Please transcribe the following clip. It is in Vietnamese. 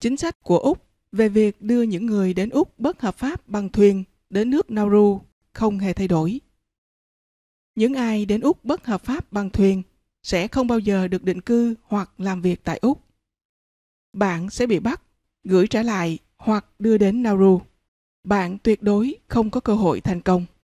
Chính sách của Úc về việc đưa những người đến Úc bất hợp pháp bằng thuyền đến nước Nauru không hề thay đổi. Những ai đến Úc bất hợp pháp bằng thuyền sẽ không bao giờ được định cư hoặc làm việc tại Úc. Bạn sẽ bị bắt, gửi trả lại hoặc đưa đến Nauru. Bạn tuyệt đối không có cơ hội thành công.